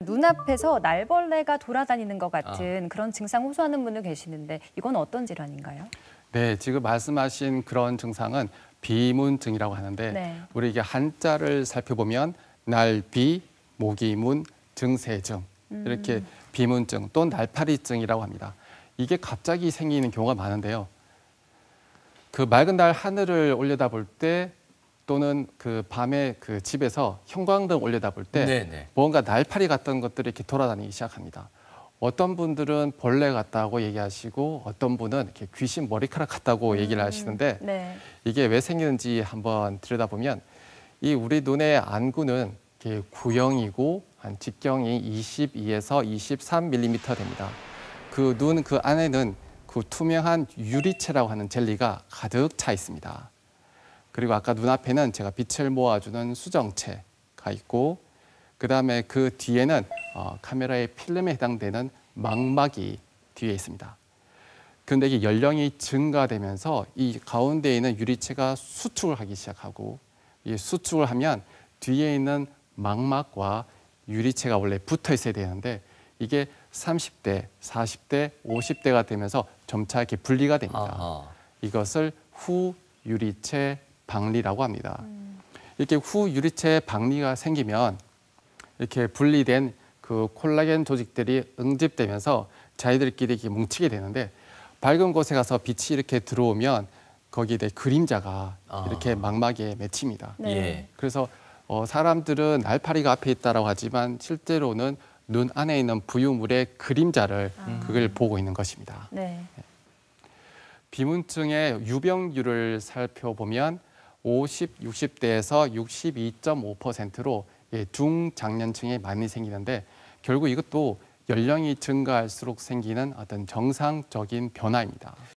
눈앞에서 날벌레가 돌아다니는 것 아. 같은 아. 그런 증상 호소하는 분들 계시는데 이건 어떤 질환인가요? 네, 지금 말씀하신 그런 증상은 비문증이라고 하는데 네. 우리 이게 한자를 살펴보면 날비, 모기문, 증세증 이렇게 음. 비문증 또는 날파리증이라고 합니다. 이게 갑자기 생기는 경우가 많은데요. 그 맑은 날 하늘을 올려다볼 때 또는 그 밤에 그 집에서 형광등 올려다볼 때 네네. 뭔가 네. 날파리 같은 것들이 이렇게 돌아다니기 시작합니다. 어떤 분들은 벌레 같다고 얘기하시고 어떤 분은 이렇게 귀신 머리카락 같다고 음, 얘기를 하시는데 네. 이게 왜 생기는지 한번 들여다보면 이 우리 눈의 안구는 이렇게 구형이고 한 직경이 22에서 23mm 됩니다. 그 눈그 그 안에는 그 투명한 유리체라고 하는 젤리가 가득 차 있습니다. 그리고 아까 눈앞에는 제가 빛을 모아주는 수정체가 있고 그다음에 그 뒤에는 어, 카메라의 필름에 해당되는 망막이 뒤에 있습니다. 그런데 이 연령이 증가되면서 이 가운데 있는 유리체가 수축을 하기 시작하고 이 수축을 하면 뒤에 있는 망막과 유리체가 원래 붙어 있어야 되는데 이게 30대, 40대, 50대가 되면서 점차 이렇게 분리가 됩니다. 아하. 이것을 후유리체 방리라고 합니다. 음. 이렇게 후 유리체에 리가 생기면 이렇게 분리된 그 콜라겐 조직들이 응집되면서 자기들끼리 뭉치게 되는데 밝은 곳에 가서 빛이 이렇게 들어오면 거기에 대 그림자가 아. 이렇게 망막에 맺힙니다. 네. 예. 그래서 어, 사람들은 알파리가 앞에 있다고 하지만 실제로는 눈 안에 있는 부유물의 그림자를 아. 그걸 보고 있는 것입니다. 네. 예. 비문증의 유병률을 살펴보면 50, 60대에서 62.5%로 예, 중장년층에 많이 생기는데 결국 이것도 연령이 증가할수록 생기는 어떤 정상적인 변화입니다.